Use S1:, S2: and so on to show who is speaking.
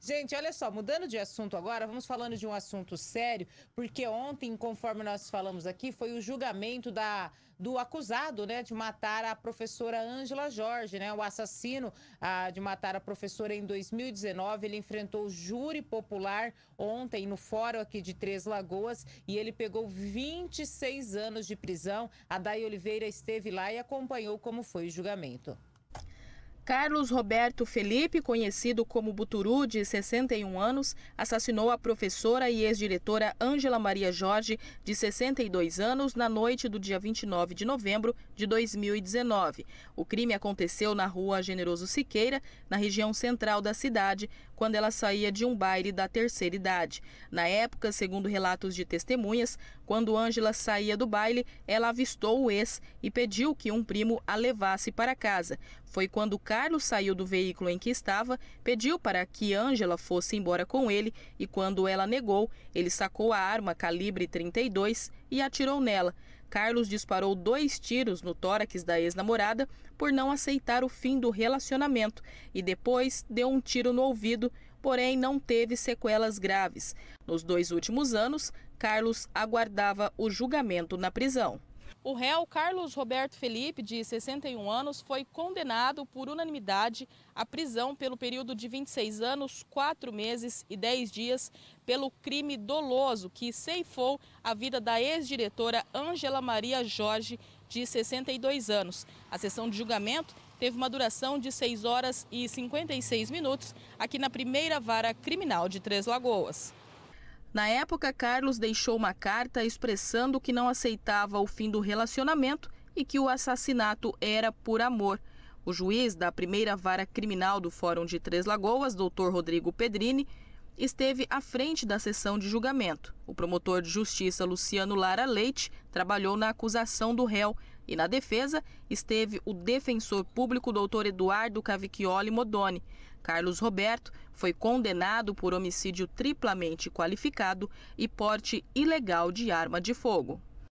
S1: Gente, olha só, mudando de assunto agora, vamos falando de um assunto sério, porque ontem, conforme nós falamos aqui, foi o julgamento da, do acusado, né, de matar a professora Ângela Jorge, né, o assassino de matar a professora em 2019. Ele enfrentou o júri popular ontem no fórum aqui de Três Lagoas e ele pegou 26 anos de prisão. A Day Oliveira esteve lá e acompanhou como foi o julgamento.
S2: Carlos Roberto Felipe, conhecido como Buturu, de 61 anos, assassinou a professora e ex-diretora Ângela Maria Jorge, de 62 anos, na noite do dia 29 de novembro de 2019. O crime aconteceu na rua Generoso Siqueira, na região central da cidade, quando ela saía de um baile da terceira idade. Na época, segundo relatos de testemunhas, quando Ângela saía do baile, ela avistou o ex e pediu que um primo a levasse para casa. Foi quando o Carlos saiu do veículo em que estava, pediu para que Ângela fosse embora com ele e, quando ela negou, ele sacou a arma calibre 32 e atirou nela. Carlos disparou dois tiros no tórax da ex-namorada por não aceitar o fim do relacionamento e depois deu um tiro no ouvido, porém não teve sequelas graves. Nos dois últimos anos, Carlos aguardava o julgamento na prisão. O réu Carlos Roberto Felipe, de 61 anos, foi condenado por unanimidade à prisão pelo período de 26 anos, 4 meses e 10 dias pelo crime doloso que ceifou a vida da ex-diretora Ângela Maria Jorge, de 62 anos. A sessão de julgamento teve uma duração de 6 horas e 56 minutos aqui na primeira vara criminal de Três Lagoas. Na época, Carlos deixou uma carta expressando que não aceitava o fim do relacionamento e que o assassinato era por amor. O juiz da primeira vara criminal do Fórum de Três Lagoas, doutor Rodrigo Pedrini, esteve à frente da sessão de julgamento. O promotor de justiça Luciano Lara Leite trabalhou na acusação do réu e na defesa esteve o defensor público doutor Eduardo Cavicchioli Modoni. Carlos Roberto foi condenado por homicídio triplamente qualificado e porte ilegal de arma de fogo.